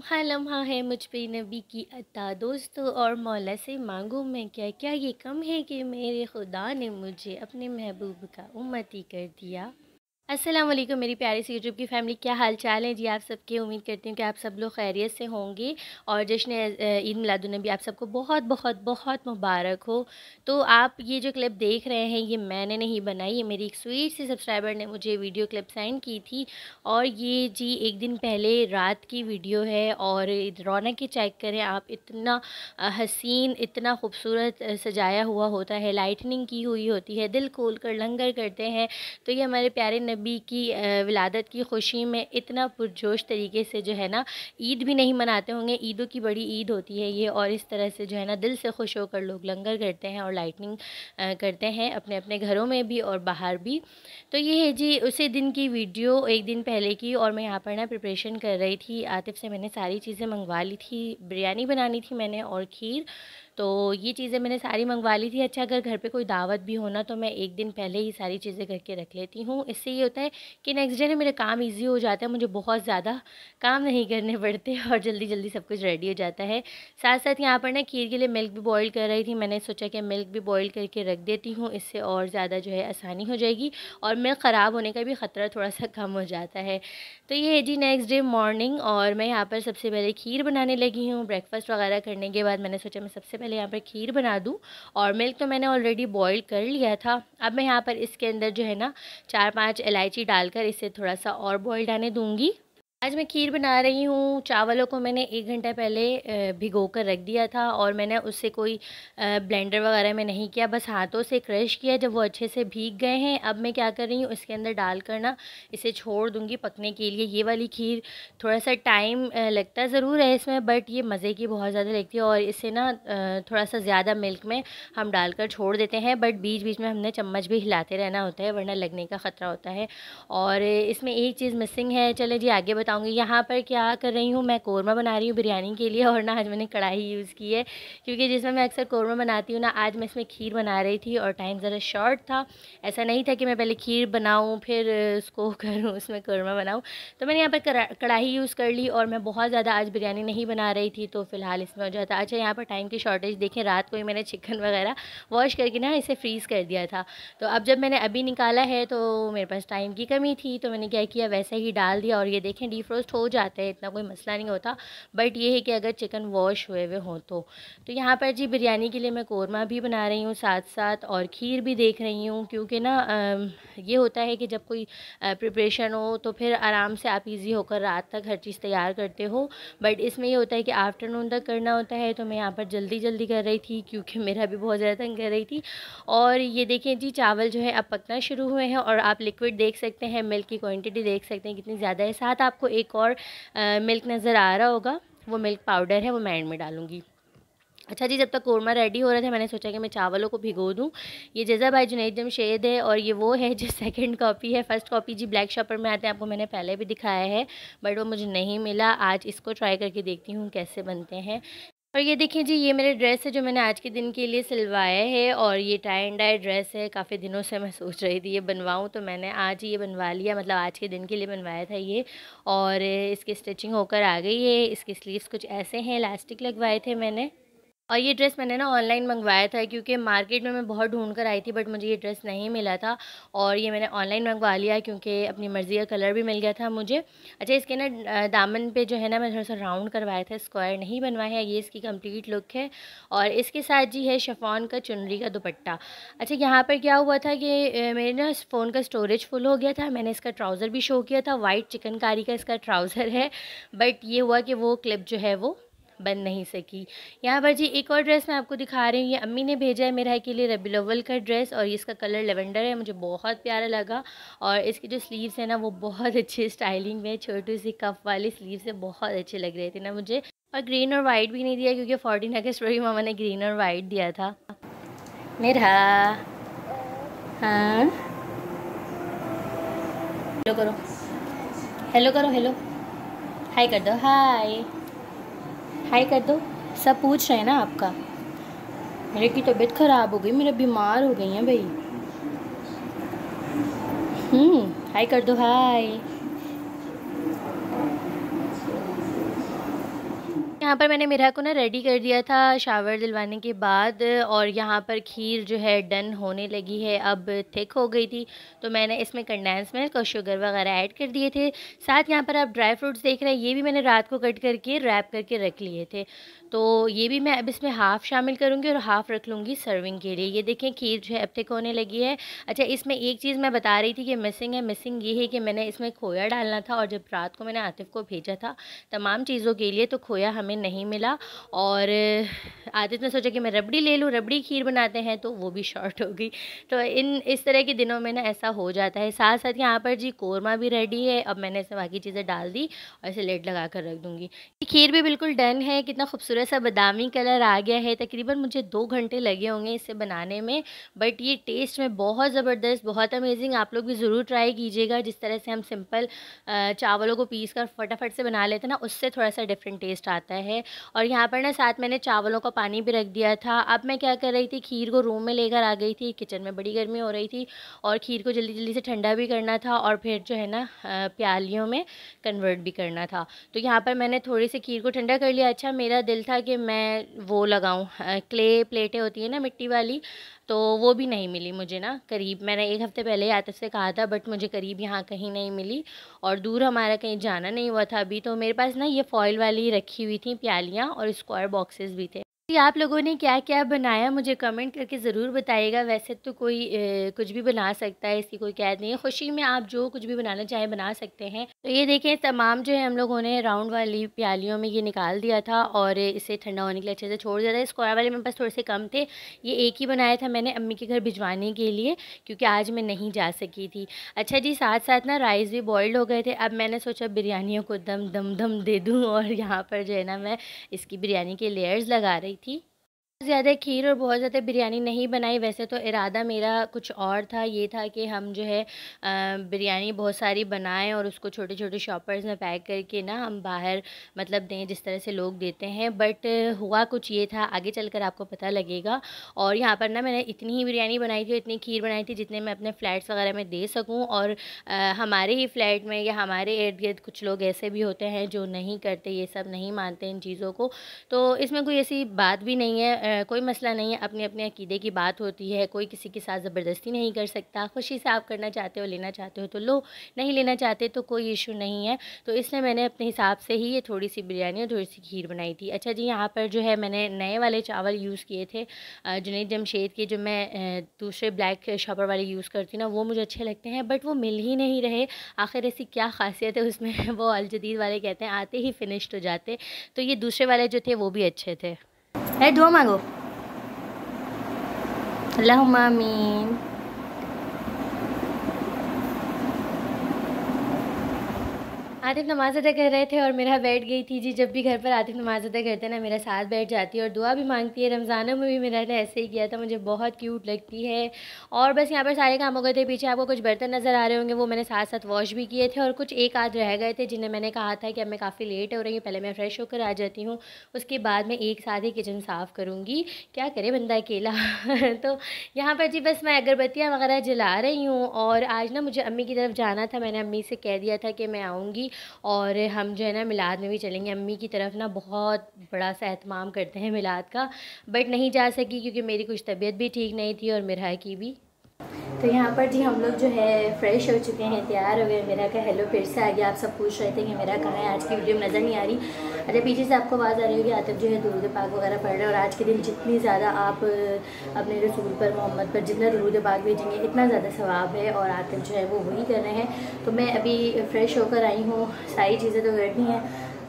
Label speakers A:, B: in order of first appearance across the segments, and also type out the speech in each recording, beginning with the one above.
A: लम्हा लम्हा है मुझ पे नबी की अता दोस्तों और मौला से मांगूँ मैं क्या क्या ये कम है कि मेरे खुदा ने मुझे अपने महबूब का उम्मती कर दिया अस्सलाम वालेकुम मेरी प्यारी सी यूट्यूब की फैमिली क्या हाल चाल है जी आप सबके उम्मीद करती हूँ कि आप सब लोग खैरियत से होंगे और जश्न ईद मिलादुलनबी आप सबको बहुत बहुत बहुत मुबारक हो तो आप ये जो क्लिप देख रहे हैं ये मैंने नहीं बनाई ये मेरी एक स्वीट सी सब्सक्राइबर ने मुझे वीडियो क्लिप सेंड की थी और ये जी एक दिन पहले रात की वीडियो है और रौनक ही चेक करें आप इतना हसीन इतना खूबसूरत सजाया हुआ होता है लाइटनिंग की हुई होती है दिल खोल कर लंगर करते हैं तो ये हमारे प्यारे नबी नबी की विलादत की खुशी में इतना पुरजोश तरीके से जो है ना ईद भी नहीं मनाते होंगे ईदों की बड़ी ईद होती है ये और इस तरह से जो है ना दिल से खुश होकर लोग लंगर करते हैं और लाइटनिंग करते हैं अपने अपने घरों में भी और बाहर भी तो ये है जी उसी दिन की वीडियो एक दिन पहले की और मैं यहाँ पर ना प्रिपरेशन कर रही थी आतिफ से मैंने सारी चीज़ें मंगवा ली थी बिरयानी बनानी थी मैंने और खीर तो ये चीज़ें मैंने सारी मंगवा ली थी अच्छा अगर घर पे कोई दावत भी होना तो मैं एक दिन पहले ही सारी चीज़ें करके रख लेती हूँ इससे ये होता है कि नेक्स्ट डे ना मेरा काम ईजी हो जाता है मुझे बहुत ज़्यादा काम नहीं करने पड़ते और जल्दी जल्दी सब कुछ रेडी हो जाता है साथ साथ यहाँ पर ना खीर के लिए मिल्क भी बॉयल कर रही थी मैंने सोचा कि मिल्क भी बॉयल करके रख देती हूँ इससे और ज़्यादा जो है आसानी हो जाएगी और मिल्क ख़राब होने का भी ख़तरा थोड़ा सा कम हो जाता है तो ये है जी नेक्स्ट डे मॉर्निंग और मैं यहाँ पर सबसे पहले खीर बनाने लगी हूँ ब्रेकफास्ट वगैरह करने के बाद मैंने सोचा मैं सबसे पहले पहले यहाँ पर खीर बना दूँ और मिल्क तो मैंने ऑलरेडी बॉयल कर लिया था अब मैं यहाँ पर इसके अंदर जो है ना चार पाँच इलायची डालकर इसे थोड़ा सा और बॉयल आने दूँगी आज मैं खीर बना रही हूँ चावलों को मैंने एक घंटा पहले भिगो कर रख दिया था और मैंने उससे कोई ब्लेंडर वगैरह में नहीं किया बस हाथों से क्रश किया जब वो अच्छे से भीग गए हैं अब मैं क्या कर रही हूँ इसके अंदर डाल कर ना इसे छोड़ दूँगी पकने के लिए ये वाली खीर थोड़ा सा टाइम लगता ज़रूर है इसमें बट ये मज़े की बहुत ज़्यादा लगती है और इसे ना थोड़ा सा ज़्यादा मिल्क में हम डालकर छोड़ देते हैं बट बीच बीच में हमने चम्मच भी हिलाते रहना होता है वरना लगने का ख़तरा होता है और इसमें एक चीज़ मिसिंग है चले जी आगे बताऊंगी यहाँ पर क्या कर रही हूँ मैं कौरमा बना रही हूँ बिरयानी के लिए और ना आज मैंने कढ़ाई यूज़ की है क्योंकि जिसमें मैं अक्सर कौरमा बनाती हूँ ना आज मैं इसमें खीर बना रही थी और टाइम ज़रा शॉर्ट था ऐसा नहीं था कि मैं पहले खीर बनाऊँ फिर उसको करूँ उसमें कौरमा बनाऊँ तो मैंने यहाँ पर कढ़ाई यूज़ कर ली और मैं बहुत ज़्यादा आज बिरयानी नहीं बना रही थी तो फ़िलहाल इसमें हो जाता अच्छा यहाँ पर टाइम की शॉर्टेज देखें रात को ही मैंने चिकन वगैरह वॉश करके ना इसे फ्रीज़ कर दिया था तो अब जब मैंने अभी निकाला है तो मेरे पास टाइम की कमी थी तो मैंने क्या किया वैसे ही डाल दिया और ये देखें डी डीफ्रोस्ट हो जाते हैं इतना कोई मसला नहीं होता बट ये है कि अगर चिकन वॉश हुए हुए हों तो तो यहाँ पर जी बिरयानी के लिए मैं कौरमा भी बना रही हूँ साथ साथ और खीर भी देख रही हूँ क्योंकि ना ये होता है कि जब कोई प्रिपरेशन हो तो फिर आराम से आप ईजी होकर रात तक हर चीज़ तैयार करते हो बट इसमें ये होता है कि आफ्टरनून तक करना होता है तो मैं यहाँ पर जल्दी जल्दी कर रही थी क्योंकि मेरा भी बहुत ज़्यादा तंग कर रही थी और ये देखें जी चावल जो है अब पकना शुरू हुए हैं और आप लिक्विड देख सकते हैं मिल्क की क्वांटिटी देख सकते हैं कितनी ज़्यादा है साथ आपको एक और मिल्क नज़र आ रहा होगा वो मिल्क पाउडर है वो मैं एंड में डालूँगी अच्छा जी जब तक कोरमा रेडी हो रहा था मैंने सोचा कि मैं चावलों को भिगो दूँ ये जजा भाई जुनेद जमशेद है और ये वो है जो सेकंड कॉपी है फ़र्स्ट कॉपी जी ब्लैक शॉपर में आते हैं आपको मैंने पहले भी दिखाया है बट वो मुझे नहीं मिला आज इसको ट्राई करके देखती हूँ कैसे बनते हैं और ये देखिए जी ये मेरे ड्रेस है जो मैंने आज के दिन के लिए सिलवाया है और ये टाई एंड डाई ड्रेस है काफ़ी दिनों से मैं सोच रही थी ये बनवाऊँ तो मैंने आज ये बनवा लिया मतलब आज के दिन के लिए बनवाया था ये और इसकी स्टिचिंग होकर आ गई है इसके स्लीव्स कुछ ऐसे हैं इलास्टिक लगवाए थे मैंने और ये ड्रेस मैंने ना ऑनलाइन मंगवाया था क्योंकि मार्केट में मैं बहुत ढूंढ कर आई थी बट मुझे ये ड्रेस नहीं मिला था और ये मैंने ऑनलाइन मंगवा लिया क्योंकि अपनी मर्ज़ी का कलर भी मिल गया था मुझे अच्छा इसके ना दामन पे जो है ना मैं थोड़ा सा राउंड करवाया था स्क्वायर नहीं बनवाया है ये इसकी कम्प्लीट लुक है और इसके साथ जी है शफॉन का चुनरी का दुपट्टा अच्छा यहाँ पर क्या हुआ था कि मेरे ना फ़ोन का स्टोरेज फुल हो गया था मैंने इसका ट्राउज़र भी शो किया था वाइट चिकनकारी का इसका ट्राउज़र है बट ये हुआ कि वो क्लिप जो है वो बन नहीं सकी यहाँ पर जी एक और ड्रेस मैं आपको दिखा रही हूँ ये अम्मी ने भेजा है मेरा के लिए रबी लवल का ड्रेस और इसका कलर लेवेंडर है मुझे बहुत प्यारा लगा और इसके जो स्लीव्स हैं ना वो बहुत अच्छे स्टाइलिंग में छोटी सी कफ वाली स्लीव्स है बहुत अच्छे लग रहे थे ना मुझे और ग्रीन और वाइट भी नहीं दिया क्योंकि फोर्टीन अगस्त रही मामा ने ग्रीन और वाइट दिया था मेरा हाँ हेलो करो हेलो करो हेलो हाय कर दो हाय हाय कर दो सब पूछ रहे हैं ना आपका मेरे की तबीयत ख़राब हो गई मेरा बीमार हो गई है भाई हम्म, हाय कर दो हाय यहाँ पर मैंने मेरा को ना रेडी कर दिया था शावर दिलवाने के बाद और यहाँ पर खीर जो है डन होने लगी है अब थिक हो गई थी तो मैंने इसमें कंडेंस मिल्क और शुगर वगैरह ऐड कर दिए थे साथ यहाँ पर आप ड्राई फ्रूट्स देख रहे हैं ये भी मैंने रात को कट करके रैप करके रख लिए थे तो ये भी मैं अब इसमें हाफ़ शामिल करूँगी और हाफ़ रख लूँगी सर्विंग के लिए ये देखें खीर जो है अब थिक होने लगी है अच्छा इसमें एक चीज़ मैं बता रही थी कि मिसिंग है मिसिंग ये है कि मैंने इसमें खोया डालना था और जब रात को मैंने आतिफ को भेजा था तमाम चीज़ों के लिए तो खोया हमें नहीं मिला और आदित्य ने सोचा कि मैं रबड़ी ले लूँ रबड़ी खीर बनाते हैं तो वो भी शॉर्ट हो गई तो इन इस तरह के दिनों में ना ऐसा हो जाता है साथ साथ यहाँ पर जी कोरमा भी रेडी है अब मैंने इसमें बाकी चीज़ें डाल दी और इसे लेट लगा कर रख दूँगी खीर भी बिल्कुल डन है कितना खूबसूरत सा बादामी कलर आ गया है तकरीबन मुझे दो घंटे लगे होंगे इसे बनाने में बट ये टेस्ट में बहुत ज़बरदस्त बहुत अमेजिंग आप लोग भी ज़रूर ट्राई कीजिएगा जिस तरह से हम सिंपल चावलों को पीस कर फटाफट से बना लेते हैं ना उससे थोड़ा सा डिफरेंट टेस्ट आता है है और यहाँ पर ना साथ मैंने चावलों का पानी भी रख दिया था अब मैं क्या कर रही थी खीर को रूम में लेकर आ गई थी किचन में बड़ी गर्मी हो रही थी और खीर को जल्दी जल्दी से ठंडा भी करना था और फिर जो है ना प्यालियों में कन्वर्ट भी करना था तो यहाँ पर मैंने थोड़ी सी खीर को ठंडा कर लिया अच्छा मेरा दिल था कि मैं वो लगाऊँ क्ले प्लेटें होती है ना मिट्टी वाली तो वो भी नहीं मिली मुझे ना करीब मैंने एक हफ़्ते पहले यातफ से कहा था बट मुझे करीब यहाँ कहीं नहीं मिली और दूर हमारा कहीं जाना नहीं हुआ था अभी तो मेरे पास ना ये फॉयल वाली रखी हुई थी प्यालियाँ और स्क्वायर बॉक्सेस भी थे आप लोगों ने क्या क्या बनाया मुझे कमेंट करके ज़रूर बताइएगा वैसे तो कोई ए, कुछ भी बना सकता है इसकी कोई कैद नहीं है खुशी में आप जो कुछ भी बनाना चाहें बना सकते हैं तो ये देखें तमाम जो है हम लोगों ने राउंड वाली प्यालियों में ये निकाल दिया था और इसे ठंडा होने के लिए अच्छे से छोड़ दिया था स्क्वायर वाले मेरे पास थोड़े से कम थे ये एक ही बनाया था मैंने अम्मी के घर भिजवाने के लिए क्योंकि आज मैं नहीं जा सकी थी अच्छा जी साथ साथ ना राइस भी बॉयल्ड हो गए थे अब मैंने सोचा बिरयानियों को दम दम दम दे दूँ और यहाँ पर जो है ना मैं इसकी बिरयानी के लेयर्स लगा रही थी ज़्यादा खीर और बहुत ज़्यादा बिरयानी नहीं बनाई वैसे तो इरादा मेरा कुछ और था ये था कि हम जो है बिरयानी बहुत सारी बनाएं और उसको छोटे छोटे शॉपर्स में पैक करके ना हम बाहर मतलब दें जिस तरह से लोग देते हैं बट हुआ कुछ ये था आगे चलकर आपको पता लगेगा और यहाँ पर ना मैंने इतनी ही बिरयानी बनाई थी इतनी खीर बनाई थी जितने मैं अपने फ्लैट्स वगैरह में दे सकूँ और आ, हमारे ही फ्लैट में या हमारे इर्द गिर्द कुछ लोग ऐसे भी होते हैं जो नहीं करते ये सब नहीं मानते इन चीज़ों को तो इसमें कोई ऐसी बात भी नहीं है कोई मसला नहीं है अपने अपने अकीदे की बात होती है कोई किसी के साथ ज़बरदस्ती नहीं कर सकता खुशी से आप करना चाहते हो लेना चाहते हो तो लो नहीं लेना चाहते तो कोई इशू नहीं है तो इसलिए मैंने अपने हिसाब से ही ये थोड़ी सी बिरयानी और थोड़ी सी खीर बनाई थी अच्छा जी यहाँ पर जो है मैंने नए वाले चावल यूज़ किए थे जुनेद जमशेद के जो मैं दूसरे ब्लैक शॉपर वाले यूज़ करती हूँ ना वो मुझे अच्छे लगते हैं बट वो मिल ही नहीं रहे आखिर ऐसी क्या खासियत है उसमें वो अलजदीद वाले कहते हैं आते ही फिनिश्ड हो जाते तो ये दूसरे वाले जो थे वो भी अच्छे थे Eh, dua mango. Allahumma amin. Atif नमाज अदा कर रहे थे और मेरा बैठ गई थी जी जब भी घर पर आतिफ नमाज अदा करते हैं ना मेरा साथ बैठ जाती है और दुआ भी मांगती है रमज़ानों में भी मेरा ने ऐसे ही किया था मुझे बहुत क्यूट लगती है और बस यहाँ पर सारे काम हो गए थे पीछे आपको कुछ बर्तन नज़र आ रहे होंगे वो मैंने साथ साथ वॉश भी किए थे और कुछ एक आध रह गए थे जिन्हें मैंने कहा था कि अब मैं काफ़ी लेट हो रही हूँ पहले मैं फ़्रेश होकर आ जाती हूँ उसके बाद मैं एक साथ ही किचन साफ़ करूँगी क्या करे बंदा अकेला तो यहाँ पर जी बस मैं अगरबत्तियाँ वगैरह जला रही हूँ और आज ना मुझे अम्मी की तरफ जाना था मैंने अम्मी से कह दिया था कि मैं आऊँगी और हम जो है ना मिलाद में भी चलेंगे अम्मी की तरफ ना बहुत बड़ा सा अहतमाम करते हैं मिलाद का बट नहीं जा सकी क्योंकि मेरी कुछ तबीयत भी ठीक नहीं थी और मेरा की भी तो यहाँ पर जी हम लोग जो है फ्रेश हो चुके हैं तैयार हो गए मेरा का हेलो फिर से आ गया आप सब पूछ रहे थे कि मेरा कहाँ है आज की वीडियो में नज़र नहीं आ रही अच्छा पीछे से आपको आवाज़ आ रही होगी आतिफ जो है दुरूद पाक वगैरह पढ़ रहे हैं और आज के दिन जितनी ज़्यादा आप अपने रसूल पर मोहम्मद पर जितना दुरूद पाक भेजेंगे इतना ज़्यादा सवाब है और आतिफ जो है वो वही कर रहे हैं तो मैं अभी फ़्रेश होकर आई हूँ सारी चीज़ें तो करनी हैं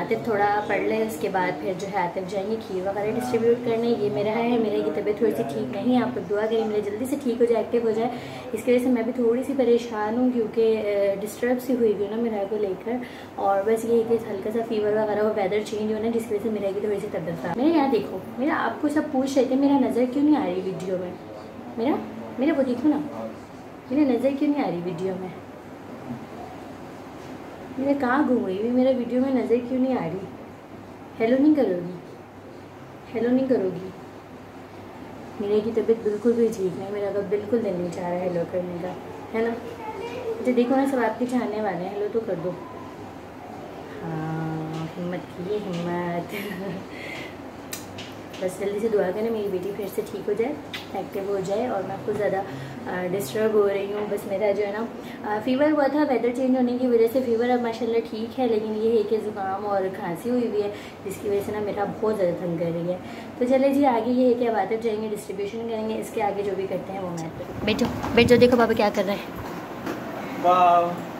A: आतिब थोड़ा पढ़ लें उसके बाद फिर जो है आतिब जाएंगे खीर वगैरह डिस्ट्रीब्यूट करने ये मेरा है मेरे की तबीयत थोड़ी सी ठीक नहीं आप लोग दुआ करें मेरे जल्दी से ठीक हो जाए एक्टिव हो जाए इसकी वजह से मैं भी थोड़ी सी परेशान हूँ क्योंकि डिस्टर्ब सी हुई हुई ना मेरा को लेकर और बस ये कि हल्का सा फीवर वगैरह हो वेदर चेंज होना जिसकी वजह से मेरे की थोड़ी सी तबियत था मेरे यहाँ देखो मेरा आपको सब पूछ रहे थे मेरा नज़र क्यों नहीं आ रही वीडियो में मेरा मेरा वो देखो ना मेरा नज़र क्यों नहीं आ रही वीडियो में मैंने कहाँ घूम रही हुई मेरा वीडियो में नज़र क्यों नहीं आ रही हेलो नहीं करोगी हेलो नहीं करोगी मेरे की तबीयत बिल्कुल भी ठीक नहीं मेरा कब तो बिल्कुल दिल नहीं चाह रहा हेलो करने का है ना अच्छा देखो ना सब आपके चाहने वाले हैं हेलो तो कर दो हाँ हिम्मत की हिम्मत बस जल्दी से दुआ करें मेरी बेटी फिर से ठीक हो जाए एक्टिव हो जाए और मैं खुद ज़्यादा डिस्टर्ब हो रही हूँ बस मेरा जो है ना फीवर हुआ था वेदर चेंज होने की वजह से फीवर अब माशाल्लाह ठीक है लेकिन ये है कि ज़ुकाम और खांसी हुई हुई है जिसकी वजह से ना मेरा बहुत ज़्यादा तंग कर रही है तो चले जी आगे ये है कि अब आते जाएंगे डिस्ट्रीब्यूशन करेंगे इसके आगे जो भी करते हैं वो मैं बैठो बेटो देखो बाबा क्या कर रहे हैं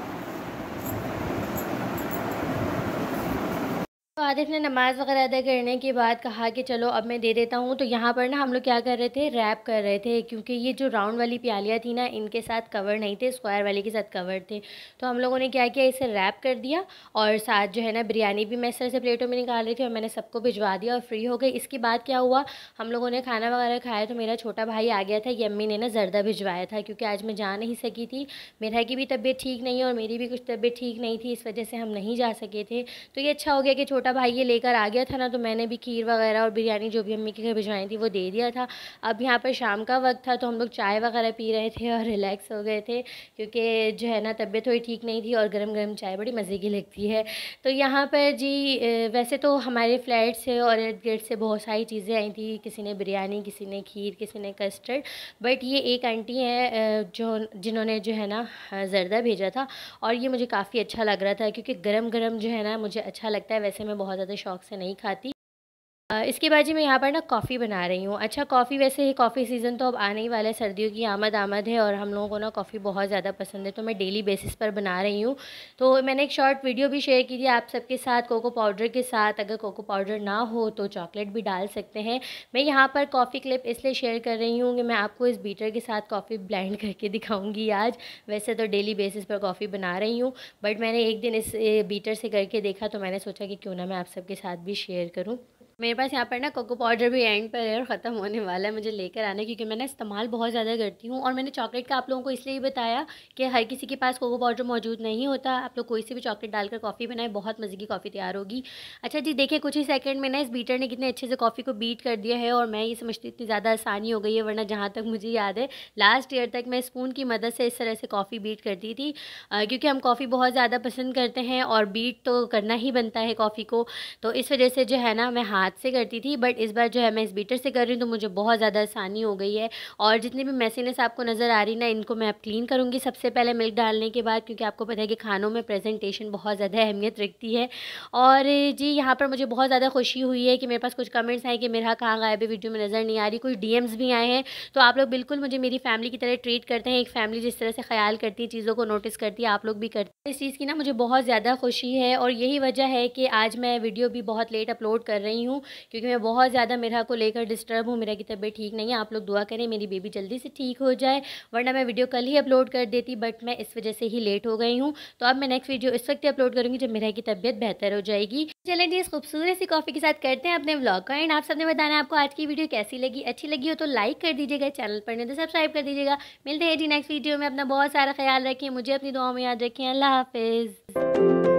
A: तो आदिफ ने नमाज़ वगैरह अदा करने के बाद कहा कि चलो अब मैं दे देता हूँ तो यहाँ पर ना हम लोग क्या कर रहे थे रैप कर रहे थे क्योंकि ये जो राउंड वाली प्यालियाँ थी ना इनके साथ कवर नहीं थे स्क्वायर वाले के साथ कवर थे तो हम लोगों ने क्या किया इसे रैप कर दिया और साथ जो है ना बिरयानी भी मैं सर से प्लेटों में निकाल रही थी और मैंने सबको भिजवा दिया और फ्री हो गई इसके बाद क्या हुआ हम लोगों ने खाना वगैरह खाया तो मेरा छोटा भाई आ गया था ये अम्मी ने ना जर्दा भिजवाया था क्योंकि आज मैं जा नहीं सकी थी मेरा की भी तबीयत ठीक नहीं है और मेरी भी कुछ तबीयत ठीक नहीं थी इस वजह से हम नहीं जा सके थे तो ये अच्छा हो गया कि छोटा भाई ये लेकर आ गया था ना तो मैंने भी खीर वगैरह और बिरयानी जो भी अम्मी के घर भिजवाई थी वो दे दिया था अब यहाँ पर शाम का वक्त था तो हम लोग चाय वगैरह पी रहे थे और रिलैक्स हो गए थे क्योंकि जो है ना तबीयत थोड़ी ठीक नहीं थी और गर्म गर्म चाय बड़ी मज़े की लगती है तो यहाँ पर जी वैसे तो हमारे फ्लैट से और इर्द गिर्द से बहुत सारी चीज़ें आई थी किसी ने बिरयानी किसी ने खीर किसी ने कस्टर्ड बट ये एक आंटी हैं जो जिन्होंने जो है ना ज़रदा भेजा था और ये मुझे काफ़ी अच्छा लग रहा था क्योंकि गर्म गर्म जो है ना मुझे अच्छा लगता है वैसे मैं मैं बहुत ज़्यादा शौक से नहीं खाती इसके बाद जी मैं यहाँ पर ना कॉफ़ी बना रही हूँ अच्छा कॉफ़ी वैसे ही कॉफ़ी सीज़न तो अब आने ही वाला है सर्दियों की आमद आमद है और हम लोगों को ना कॉफ़ी बहुत ज़्यादा पसंद है तो मैं डेली बेसिस पर बना रही हूँ तो मैंने एक शॉर्ट वीडियो भी शेयर की थी आप सबके साथ कोको पाउडर के साथ अगर कोको पाउडर ना हो तो चॉकलेट भी डाल सकते हैं मैं यहाँ पर कॉफ़ी क्लिप इसलिए शेयर कर रही हूँ कि मैं आपको इस बीटर के साथ कॉफ़ी ब्लैंड करके दिखाऊँगी आज वैसे तो डेली बेसिस पर कॉफ़ी बना रही हूँ बट मैंने एक दिन इस बीटर से करके देखा तो मैंने सोचा कि क्यों ना मैं आप सबके साथ भी शेयर करूँ मेरे पास यहाँ पर ना कोको पाउडर भी एंड पर है और ख़त्म होने वाला है मुझे लेकर आना क्योंकि मैं ना इस्तेमाल बहुत ज़्यादा करती हूँ और मैंने चॉकलेट का आप लोगों को इसलिए बताया कि हर किसी के पास कोको पाउडर मौजूद नहीं होता आप लोग कोई से भी चॉकलेट डालकर कॉफ़ी बनाए बहुत मज़े की कॉफ़ी तैयार होगी अच्छा जी देखिए कुछ ही सेकेंड में ना इस बीटर ने कितने अच्छे से कॉफ़ी को बीट कर दिया है और मैं ये समझती इतनी ज़्यादा आसानी हो गई है वरना जहाँ तक मुझे याद है लास्ट ईयर तक मैं स्पून की मदद से इस तरह से कॉफ़ी बीट करती थी क्योंकि हम कॉफ़ी बहुत ज़्यादा पसंद करते हैं और बीट तो करना ही बनता है कॉफ़ी को तो इस वजह से जो है ना मैं हाथ हाथ से करती थी बट इस बार जो है मैं इस बीटर से कर रही हूँ तो मुझे बहुत ज़्यादा आसानी हो गई है और जितनी भी मैसीनेस आपको नज़र आ रही ना इनको मैं अब क्लीन करूँगी सबसे पहले मिल्क डालने के बाद क्योंकि आपको पता है कि खानों में प्रेजेंटेशन बहुत ज़्यादा अहमियत रखती है और जी यहाँ पर मुझे बहुत ज़्यादा खुशी हुई है कि मेरे पास कुछ कमेंट्स आए कि मेरा कहाँ गायब है वीडियो में नज़र नहीं आ रही कुछ डी भी आए हैं तो आप लोग बिल्कुल मुझे मेरी फैमिली की तरह ट्रीट करते हैं एक फैमिली जिस तरह से ख्याल करती है चीज़ों को नोटिस करती है आप लोग भी करते हैं इस चीज़ की ना मुझे बहुत ज़्यादा खुशी है और यही वजह है कि आज मैं वीडियो भी बहुत लेट अपलोड कर रही हूँ हूँ क्योंकि मैं बहुत ज़्यादा मेरा को लेकर डिस्टर्ब हूँ मेरा की तबीयत ठीक नहीं है आप लोग दुआ करें मेरी बेबी जल्दी से ठीक हो जाए वरना मैं वीडियो कल ही अपलोड कर देती बट मैं इस वजह से ही लेट हो गई हूँ तो अब मैं नेक्स्ट वीडियो इस वक्त ही अपलोड करूँगी जब मेरा की तबीयत बेहतर हो जाएगी चलें जी इस खूबसूरत सी कॉफ़ी के साथ करते हैं अपने ब्लॉग का एंड आप सबने बताना आपको आज की वीडियो कैसी लगी अच्छी लगी हो तो लाइक कर दीजिएगा चैनल पर नहीं तो सब्सक्राइब कर दीजिएगा मिलते हैं जी नेक्स्ट वीडियो में अपना बहुत सारा ख्याल रखें मुझे अपनी दुआओं में याद रखें अल्लाह हाफिज़